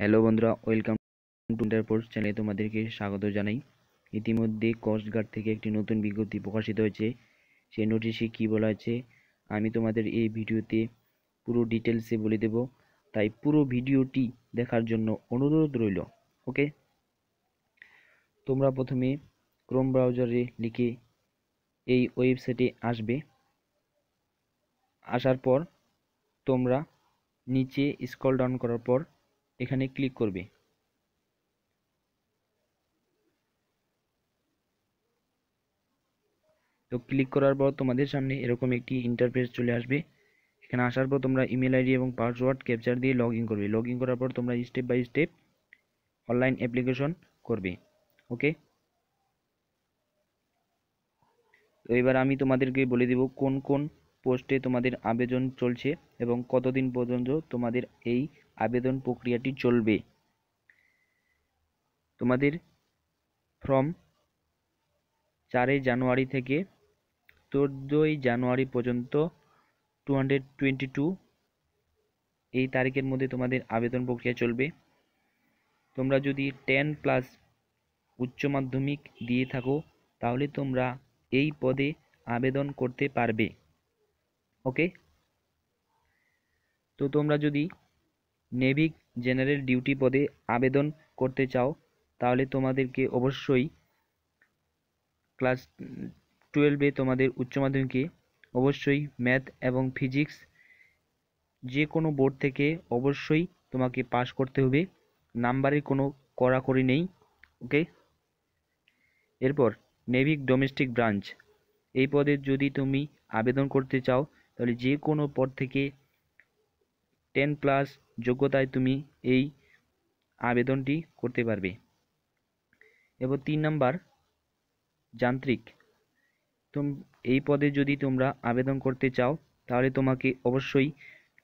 hello বন্ধুরা welcome to ইন্টারপোর্ট চ্যানেলে তোমাদেরকে স্বাগত জানাই ইতিমধ্যে কোস্টগার্ড থেকে একটি নতুন বিজ্ঞপ্তি প্রকাশিত হয়েছে সেই নোটিশে কী বলা হয়েছে আমি তোমাদের এই ভিডিওতে পুরো ডিটেলসে বলে দেব তাই পুরো ভিডিওটি দেখার জন্য অনুরোধ রইল ওকে তোমরা প্রথমে ক্রোম ব্রাউজারে লিখে এই ওয়েবসাইটে আসবে আসার পর তোমরা নিচে স্কল ডাউন করার পর এখানে ক্লিক করবে তো ক্লিক করার পর তোমাদের সামনে এরকম একটি ইন্টারফেস চলে আসবে এখানে আসার পর তোমরা ইমেল আইডি এবং পাসওয়ার্ড ক্যাপচার দিয়ে লগ করবে লগ করার পর তোমরা step by step online application করবে ওকে তো এবার আমি তোমাদেরকে বলে দেব কোন কোন পোস্টে তোমাদের আবেদন চলছে এবং কতদিন পর্যন্ত তোমাদের এই আবেদন প্রক্রিয়াটি চলবে তোমাদের ফর্ম চারই জানুয়ারি থেকে চোদ্দোই জানুয়ারি পর্যন্ত টু হান্ড্রেড টোয়েন্টি টু এই তারিখের মধ্যে তোমাদের আবেদন প্রক্রিয়া চলবে তোমরা যদি টেন প্লাস উচ্চ মাধ্যমিক দিয়ে থাকো তাহলে তোমরা এই পদে আবেদন করতে পারবে ওকে তো তোমরা যদি নেভিক জেনারেল ডিউটি পদে আবেদন করতে চাও তাহলে তোমাদেরকে অবশ্যই ক্লাস টুয়েলভে তোমাদের উচ্চ মাধ্যমিকে অবশ্যই ম্যাথ এবং ফিজিক্স যে কোনো বোর্ড থেকে অবশ্যই তোমাকে পাশ করতে হবে নাম্বারের কোনো কড়াকড়ি নেই ওকে এরপর নেভিক ডোমেস্টিক ব্রাঞ্চ এই পদে যদি তুমি আবেদন করতে চাও তাহলে যে কোনো পদ থেকে টেন প্লাস যোগ্যতায় তুমি এই আবেদনটি করতে পারবে এবং তিন নাম্বার যান্ত্রিক তুম এই পদে যদি তোমরা আবেদন করতে চাও তাহলে তোমাকে অবশ্যই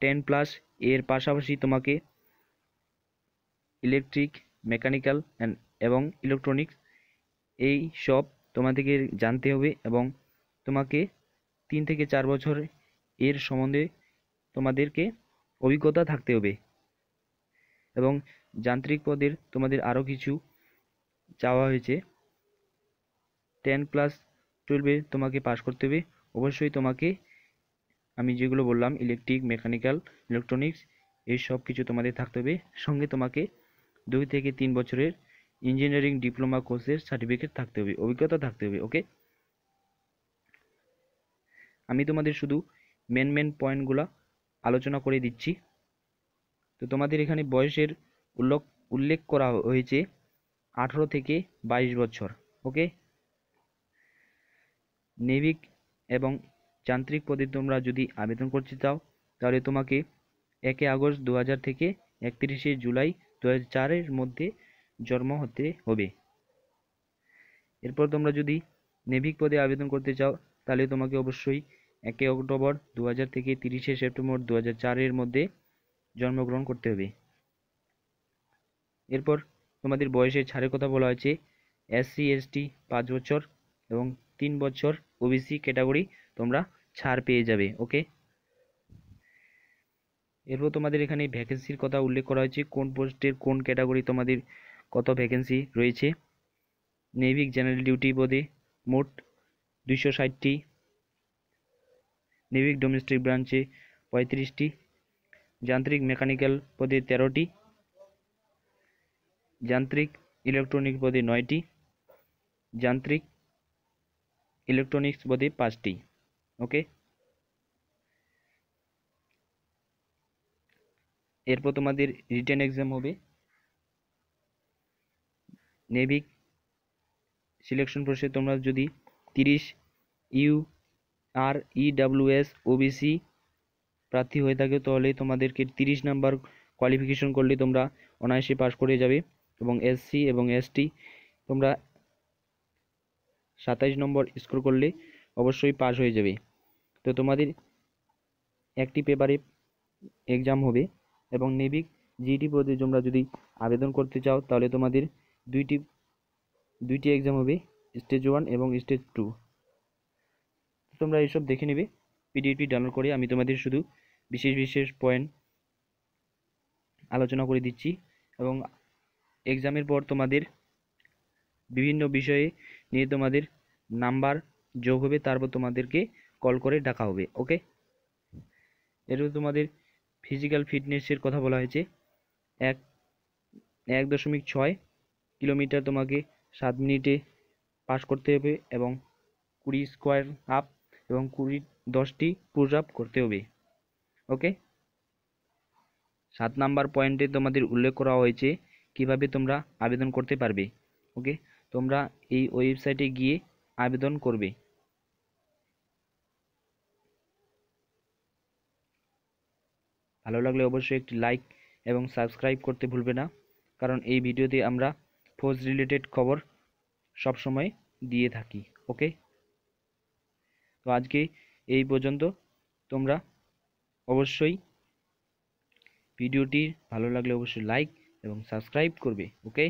টেন প্লাস এর পাশাপাশি তোমাকে ইলেকট্রিক মেকানিক্যাল অ্যান্ড এবং ইলেকট্রনিক্স এই সব তোমাদেরকে জানতে হবে এবং তোমাকে তিন থেকে চার বছর এর সম্বন্ধে তোমাদেরকে অভিজ্ঞতা থাকতে হবে এবং যান্ত্রিক পদের তোমাদের আরও কিছু চাওয়া হয়েছে টেন প্লাস টুয়েলভে তোমাকে পাস করতে হবে অবশ্যই তোমাকে আমি যেগুলো বললাম ইলেকট্রিক মেকানিক্যাল ইলেকট্রনিক্স এই সব কিছু তোমাদের থাকতে হবে সঙ্গে তোমাকে দুই থেকে তিন বছরের ইঞ্জিনিয়ারিং ডিপ্লোমা কোর্সের সার্টিফিকেট থাকতে হবে অভিজ্ঞতা থাকতে হবে ওকে আমি তোমাদের শুধু মেন মেন পয়েন্টগুলো আলোচনা করে দিচ্ছি তো তোমাদের এখানে বয়সের উল্লেখ উল্লেখ করা হয়েছে আঠেরো থেকে বাইশ বছর ওকে নেভিক এবং যান্ত্রিক পদে তোমরা যদি আবেদন করতে চাও তাহলে তোমাকে একে আগস্ট দু থেকে একত্রিশে জুলাই দু চারের মধ্যে জন্ম হতে হবে এরপর তোমরা যদি নেভিক পদে আবেদন করতে চাও তাহলে তোমাকে অবশ্যই একে অক্টোবর দু থেকে তিরিশে সেপ্টেম্বর দু চারের মধ্যে জন্মগ্রহণ করতে হবে এরপর তোমাদের বয়সের ছাড়ের কথা বলা হয়েছে এসসি এসটি পাঁচ বছর এবং তিন বছর ওবিসি ক্যাটাগরি তোমরা ছাড় পেয়ে যাবে ওকে এরপর তোমাদের এখানে ভ্যাকেন্সির কথা উল্লেখ করা হয়েছে কোন পোস্টের কোন ক্যাটাগরি তোমাদের কত ভ্যাকেন্সি রয়েছে নেভিক জেনারেল ডিউটি পদে মোট দুইশো ষাটটি নেভিক ডোমেস্টিক ব্রাঞ্চে পঁয়ত্রিশটি যান্ত্রিক মেকানিক্যাল পদে তেরোটি যান্ত্রিক ইলেকট্রনিক পদে নয়টি যান্ত্রিক ইলেকট্রনিক্স পদে পাঁচটি ওকে এরপর তোমাদের রিটার্ন এক্সাম হবে নেভিক সিলেকশন প্রসেসে তোমরা যদি তিরিশ U R EWS e OBC প্রার্থী হয়ে থাকে তাহলে তোমাদেরকে তিরিশ নাম্বার কোয়ালিফিকেশন করলে তোমরা অনায়াসে পাশ করে যাবে এবং এসসি এবং এসটি তোমরা সাতাইশ নম্বর স্কোর করলে অবশ্যই পাশ হয়ে যাবে তো তোমাদের একটি পেপারে এক্সাম হবে এবং নেভিক জিটি e পদে তোমরা যদি আবেদন করতে চাও তাহলে তোমাদের দুইটি দুইটি এক্সাম হবে স্টেজ ওয়ান এবং স্টেজ টু তোমরা এইসব দেখে নেবে পিডিএফটি ডাউনলোড করে আমি তোমাদের শুধু বিশেষ বিশেষ পয়েন্ট আলোচনা করে দিচ্ছি এবং এক্সামের পর তোমাদের বিভিন্ন বিষয়ে নিয়ে তোমাদের নাম্বার যোগ হবে তারপর তোমাদেরকে কল করে ডাকা হবে ওকে এরপর তোমাদের ফিজিক্যাল ফিটনেসের কথা বলা হয়েছে এক এক দশমিক ছয় কিলোমিটার তোমাকে সাত মিনিটে পাস করতে হবে এবং কুড়ি স্কোয়ার আপ এবং কুড়ি দশটি পুশ আপ করতে হবে ওকে সাত নাম্বার পয়েন্টে তোমাদের উল্লেখ করা হয়েছে কিভাবে তোমরা আবেদন করতে পারবে ওকে তোমরা এই ওয়েবসাইটে গিয়ে আবেদন করবে ভালো লাগলে অবশ্যই একটি লাইক এবং সাবস্ক্রাইব করতে ভুলবে না কারণ এই ভিডিওতে আমরা ফোজ রিলেটেড খবর সবসময় দিয়ে থাকি ওকে তো আজকে এই পর্যন্ত তোমরা অবশ্যই ভিডিওটি ভালো লাগলে অবশ্যই লাইক এবং সাবস্ক্রাইব করবে ওকে